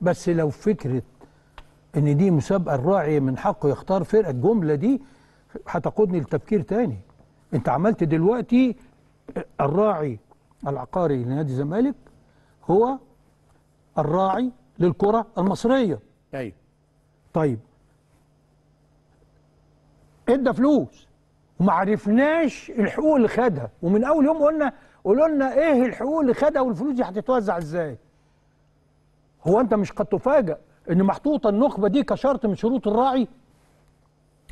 بس لو فكره ان دي مسابقه الراعي من حقه يختار فرقه الجمله دي هتقودني لتفكير تاني انت عملت دلوقتي الراعي العقاري لنادي الزمالك هو الراعي للكره المصريه ايوه طيب ادى فلوس وما عرفناش الحقوق اللي خدها ومن اول يوم قلنا قولوا لنا ايه الحقوق اللي خدها والفلوس دي هتتوزع ازاي هو أنت مش قد تفاجئ إن محطوطة النخبة دي كشرط من شروط الراعي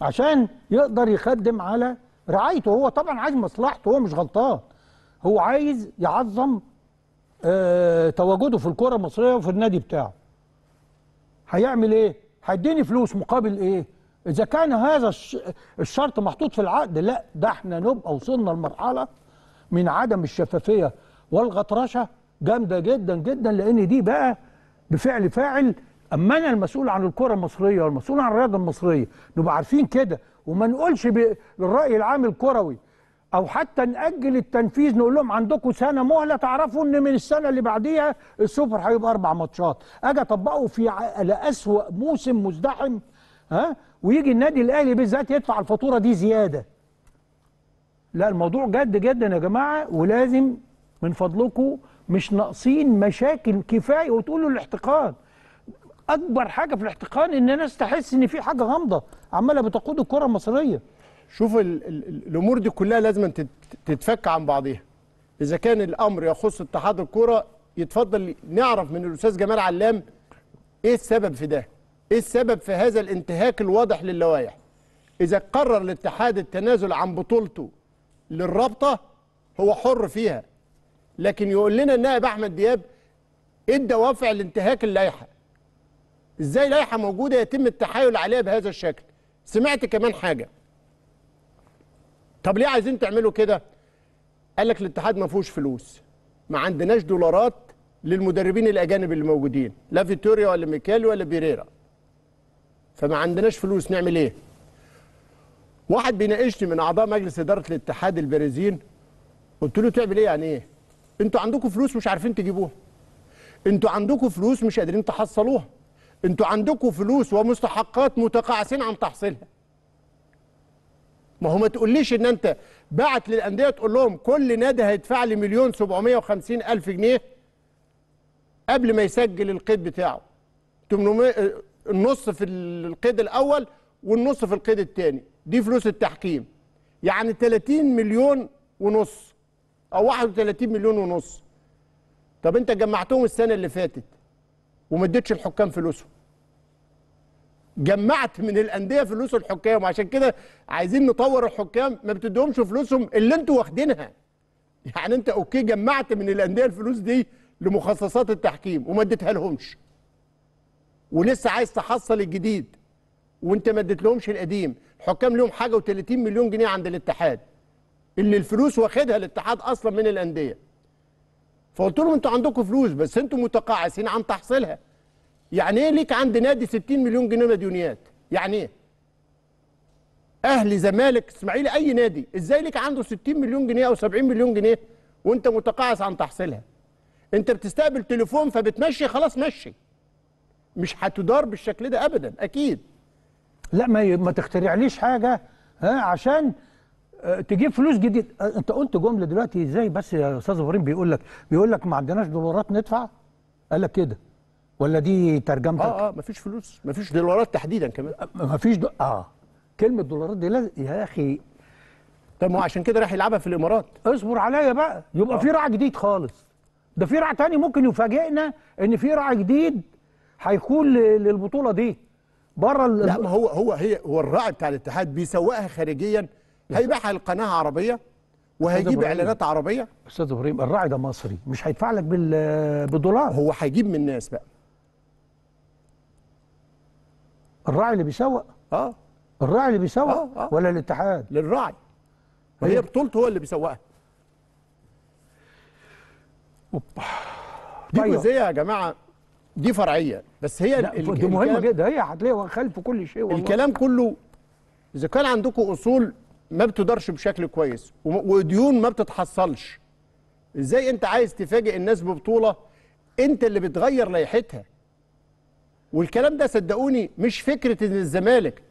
عشان يقدر يخدم على رعايته هو طبعا عايز مصلحته هو مش غلطان هو عايز يعظم اه تواجده في الكرة المصرية وفي النادي بتاعه هيعمل ايه هيديني فلوس مقابل ايه اذا كان هذا الشرط محطوط في العقد لا ده احنا نبقى وصلنا لمرحله من عدم الشفافيه والغطرشه جامده جدا جدا لان دي بقى بفعل فاعل اما انا المسؤول عن الكره المصريه والمسؤول عن الرياضه المصريه نبقى عارفين كده وما نقولش بالراي العام الكروي او حتى ناجل التنفيذ نقول لهم عندكم سنه مهله تعرفوا ان من السنه اللي بعديها السوبر هيبقى اربع ماتشات اجي اطبقه في اسوء اسوا موسم مزدحم ها ويجي النادي الاهلي بالذات يدفع الفاتوره دي زياده لا الموضوع جد جدا يا جماعه ولازم من فضلكم مش ناقصين مشاكل كفايه وتقولوا الاحتقان اكبر حاجه في الاحتقان ان الناس تحس ان في حاجه غامضه عماله بتقود الكره المصريه شوف الـ الـ الامور دي كلها لازم تتفك عن بعضيها اذا كان الامر يخص اتحاد الكره يتفضل نعرف من الاستاذ جمال علام ايه السبب في ده ايه السبب في هذا الانتهاك الواضح للوائح اذا قرر الاتحاد التنازل عن بطولته للرابطه هو حر فيها لكن يقول لنا النائب احمد دياب ايه الدوافع لانتهاك اللائحه ازاي لائحه موجوده يتم التحايل عليها بهذا الشكل سمعت كمان حاجه طب ليه عايزين تعملوا كده قال لك الاتحاد ما فيهوش فلوس ما عندناش دولارات للمدربين الاجانب اللي موجودين لا فيتوريا ولا ميكالي ولا بيريرا فما عندناش فلوس نعمل ايه واحد بيناقشني من اعضاء مجلس اداره الاتحاد البرازيل قلت له تعمل ايه يعني ايه انتوا عندكم فلوس مش عارفين تجيبوها انتوا عندكم فلوس مش قادرين تحصلوها انتوا عندكم فلوس ومستحقات متقاعسين عن تحصيلها ما هو ما تقوليش ان انت بعت للانديه تقول لهم كل نادي هيدفع لي مليون 750 الف جنيه قبل ما يسجل القيد بتاعه 800 آه، النص في القيد الاول والنص في القيد الثاني دي فلوس التحكيم يعني 30 مليون ونص او 31 مليون ونص طب انت جمعتهم السنه اللي فاتت وما اديتش الحكام فلوسهم جمعت من الانديه فلوس الحكام عشان كده عايزين نطور الحكام ما بتديهمش فلوسهم اللي انتوا واخدينها يعني انت اوكي جمعت من الانديه الفلوس دي لمخصصات التحكيم وما اديتها لهمش ولسه عايز تحصل الجديد وانت ما اديتلهمش القديم الحكام لهم حاجه و30 مليون جنيه عند الاتحاد اللي الفلوس واخدها الاتحاد اصلا من الانديه فقلت لهم انتوا عندكم فلوس بس انتوا متقاعسين عن تحصيلها يعني ايه ليك عند نادي 60 مليون جنيه مديونيات يعني ايه اهلي زمالك اسماعيلي اي نادي ازاي ليك عنده 60 مليون جنيه او 70 مليون جنيه وانت متقاعس عن تحصيلها انت بتستقبل تليفون فبتمشي خلاص مشي مش هتدار بالشكل ده ابدا اكيد لا ما ما تخترعليش حاجه ها عشان تجيب فلوس جديد انت قلت جمله دلوقتي ازاي بس يا استاذ ابراهيم بيقول لك بيقول لك ما عندناش دولارات ندفع قال لك كده ولا دي ترجمتك اه اه مفيش فلوس مفيش دولارات تحديدا كمان مفيش دو... اه كلمه دولارات دي لازم يا اخي طب ما هو عشان كده راح يلعبها في الامارات اصبر عليا بقى يبقى آه. في راع جديد خالص ده في راع تاني ممكن يفاجئنا ان في راع جديد هيكون للبطوله دي بره لا ما هو هو هي هو الراعي بتاع الاتحاد بيسوقها خارجيا هيبيعها لقناه عربيه وهيجيب اعلانات عربيه استاذ ابراهيم الراعي ده مصري مش هيدفع لك بالدولار هو هيجيب من الناس بقى الراعي اللي بيسوق اه الراعي اللي بيسوق آه آه. ولا الاتحاد للراعي وهي بطولته هو اللي بيسوقها اوبا دي طيب. جزئيه يا جماعه دي فرعيه بس هي دي مهمه جدا هي هتلاقيها خلف كل شيء والله. الكلام كله اذا كان عندكم اصول ما بتدارش بشكل كويس وديون ما بتتحصلش ازاي انت عايز تفاجئ الناس ببطوله انت اللي بتغير لائحتها والكلام ده صدقوني مش فكره ان الزمالك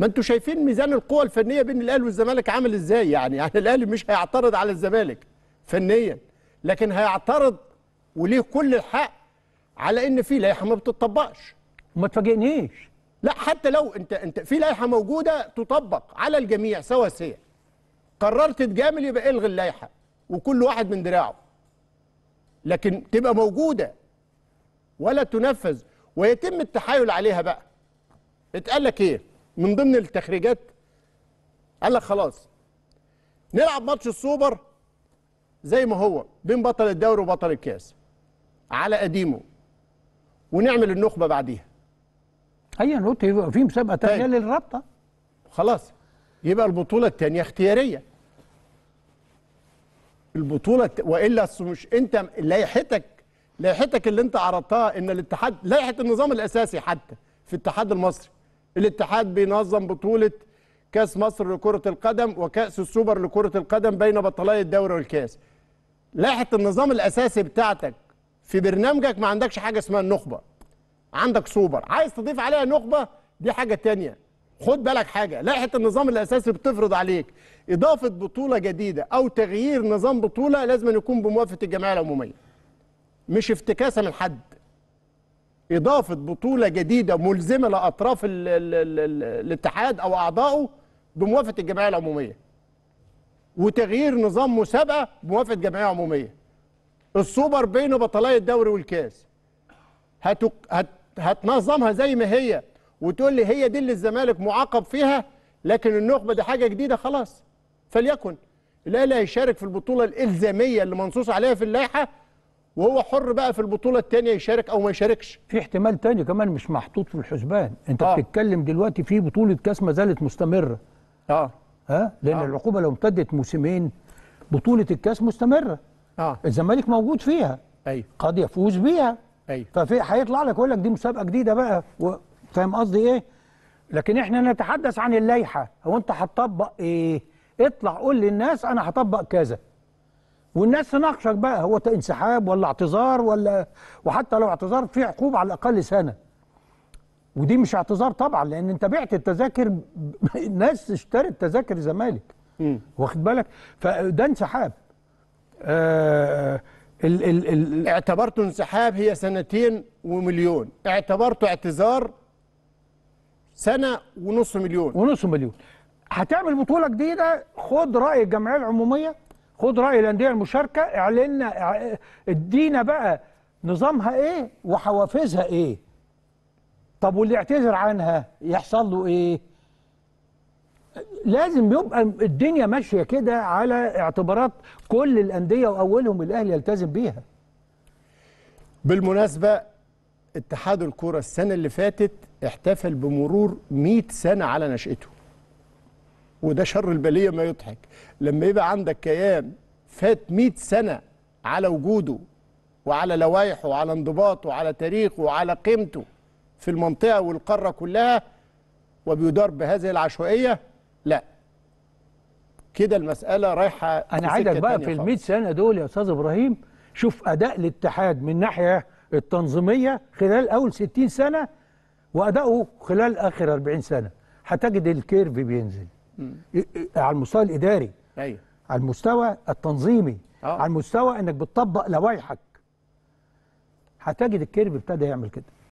ما انتوا شايفين ميزان القوى الفنيه بين الاهلي والزمالك عامل ازاي يعني يعني الاهلي مش هيعترض على الزمالك فنيا لكن هيعترض وليه كل الحق على ان في لائحه ما بتطبقش ما تفاجئنيش لا حتى لو انت انت في لائحه موجوده تطبق على الجميع سواسيه قررت تجامل يبقى الغي اللائحه وكل واحد من دراعه لكن تبقى موجوده ولا تنفذ ويتم التحايل عليها بقى اتقال لك ايه من ضمن التخريجات قال لك خلاص نلعب ماتش السوبر زي ما هو بين بطل الدوري وبطل الكاس على قديمه ونعمل النخبه بعديها هي انا قلت يبقى في مسابقه ثانيه طيب. للرابطه خلاص يبقى البطوله الثانيه اختياريه البطوله والا مش انت لائحتك لائحتك اللي انت عرضتها ان الاتحاد لائحه النظام الاساسي حتى في الاتحاد المصري الاتحاد بينظم بطوله كاس مصر لكره القدم وكاس السوبر لكره القدم بين بطلاي الدوري والكاس لائحه النظام الاساسي بتاعتك في برنامجك ما عندكش حاجه اسمها النخبه عندك سوبر عايز تضيف عليها نخبه دي حاجه تانية خد بالك حاجه لائحه النظام الاساسي بتفرض عليك اضافه بطوله جديده او تغيير نظام بطوله لازم يكون بموافقه الجمعيه العموميه مش افتكاسه من حد اضافه بطوله جديده ملزمه لاطراف الـ الـ الـ الـ الاتحاد او اعضائه بموافقه الجمعيه العموميه وتغيير نظام مسابقه بموافقه جمعيه عموميه السوبر بين بطلاء الدوري والكاس هتك... هت هتنظمها زي ما هي وتقول لي هي دي اللي الزمالك معاقب فيها لكن النخبه دي حاجه جديده خلاص فليكن الاهلي هيشارك في البطوله الالزاميه اللي منصوص عليها في اللائحه وهو حر بقى في البطوله الثانيه يشارك او ما يشاركش في احتمال ثاني كمان مش محطوط في الحسبان انت آه. بتتكلم دلوقتي في بطوله كاس ما زالت مستمره اه ها لان آه. العقوبه لو امتدت موسمين بطوله الكاس مستمره اه الزمالك موجود فيها ايوه قد يفوز بيها ايوه ففي هيطلع لك يقول لك دي مسابقه جديده بقى و... فاهم قصدي ايه؟ لكن احنا نتحدث عن اللائحه هو انت هتطبق ايه؟ اطلع قول للناس انا هطبق كذا والناس تناقشك بقى هو انسحاب ولا اعتذار ولا وحتى لو اعتذار في عقوبه على الاقل سنه ودي مش اعتذار طبعا لان انت بعت التذاكر الناس اشترت تذاكر زمالك واخد بالك فده انسحاب آه ال ال ال اعتبرته انسحاب هي سنتين ومليون اعتبرته اعتذار سنه ونص مليون ونص مليون هتعمل بطوله جديده خد راي الجمعيه العموميه خد راي الانديه المشاركه اعلنا اه، ادينا بقى نظامها ايه وحوافزها ايه طب واللي اعتذر عنها يحصل له ايه لازم يبقى الدنيا ماشيه كده على اعتبارات كل الانديه واولهم الاهلي يلتزم بيها بالمناسبه اتحاد الكره السنه اللي فاتت احتفل بمرور 100 سنه على نشاته وده شر البليه ما يضحك لما يبقى عندك كيان فات 100 سنه على وجوده وعلى لوائحه وعلى انضباطه وعلى تاريخه وعلى قيمته في المنطقه والقاره كلها وبيدار بهذه العشوائيه لا كده المسأله رايحه انا عايزك بقى في ال 100 سنه دول يا استاذ ابراهيم شوف اداء الاتحاد من ناحيه التنظيميه خلال اول 60 سنه وادائه خلال اخر 40 سنه هتجد الكيرف بينزل على المستوى الاداري ايوه على المستوى التنظيمي أوه. على المستوى انك بتطبق لوائحك هتجد الكيرف ابتدى يعمل كده